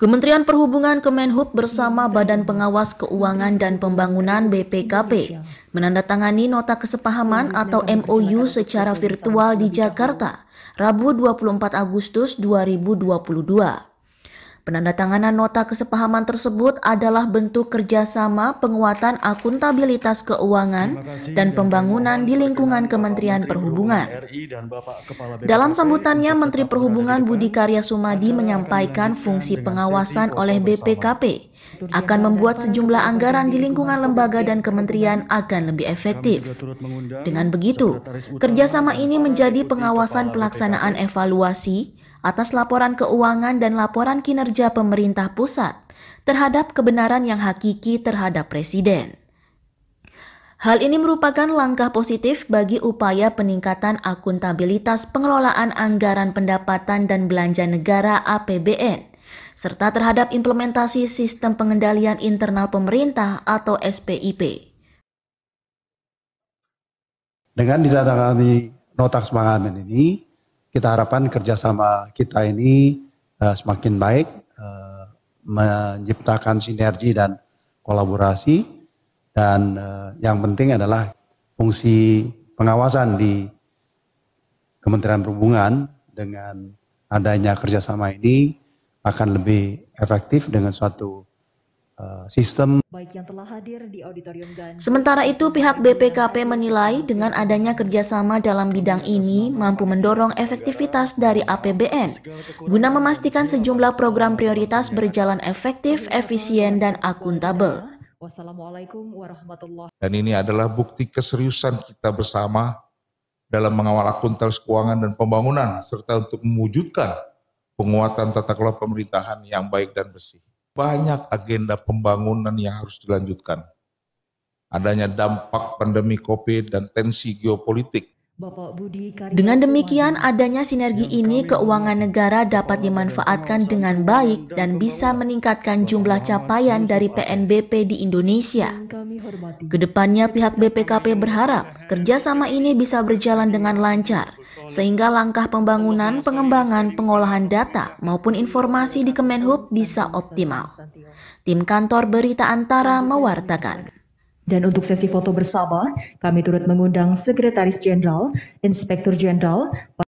Kementerian Perhubungan Kemenhub bersama Badan Pengawas Keuangan dan Pembangunan BPKP menandatangani nota kesepahaman atau MOU secara virtual di Jakarta, Rabu 24 Agustus 2022. Penandatanganan nota kesepahaman tersebut adalah bentuk kerjasama penguatan akuntabilitas keuangan dan pembangunan di lingkungan Kementerian Perhubungan. Dalam sambutannya, Menteri Perhubungan Budi Karya Sumadi menyampaikan fungsi pengawasan oleh BPKP akan membuat sejumlah anggaran di lingkungan lembaga dan kementerian akan lebih efektif. Dengan begitu, kerjasama ini menjadi pengawasan pelaksanaan evaluasi, atas laporan keuangan dan laporan kinerja pemerintah pusat terhadap kebenaran yang hakiki terhadap presiden. Hal ini merupakan langkah positif bagi upaya peningkatan akuntabilitas pengelolaan anggaran pendapatan dan belanja negara APBN, serta terhadap implementasi sistem pengendalian internal pemerintah atau SPIP. Dengan ditandatangani nota kesepakatan ini, kita harapkan kerjasama kita ini uh, semakin baik, uh, menciptakan sinergi dan kolaborasi, dan uh, yang penting adalah fungsi pengawasan di Kementerian Perhubungan dengan adanya kerjasama ini akan lebih efektif dengan suatu Eh, sistem. Baik yang telah hadir di auditorium Sementara itu, pihak BPKP menilai dengan adanya kerjasama dalam bidang ini mampu mendorong efektivitas dari APBN, guna memastikan sejumlah program prioritas berjalan efektif, efisien, dan akuntabel. Wassalamualaikum warahmatullahi Dan ini adalah bukti keseriusan kita bersama dalam mengawal akuntabilitas keuangan dan pembangunan, serta untuk mewujudkan penguatan tata kelola pemerintahan yang baik dan bersih banyak agenda pembangunan yang harus dilanjutkan. Adanya dampak pandemi COVID dan tensi geopolitik dengan demikian, adanya sinergi ini, keuangan negara dapat dimanfaatkan dengan baik dan bisa meningkatkan jumlah capaian dari PNBP di Indonesia. Kedepannya, pihak BPKP berharap kerjasama ini bisa berjalan dengan lancar sehingga langkah pembangunan, pengembangan, pengolahan data maupun informasi di Kemenhub bisa optimal. Ya. Tim kantor Berita Antara mewartakan. Dan untuk sesi foto bersama, kami turut mengundang Sekretaris Jenderal, Inspektur Jenderal,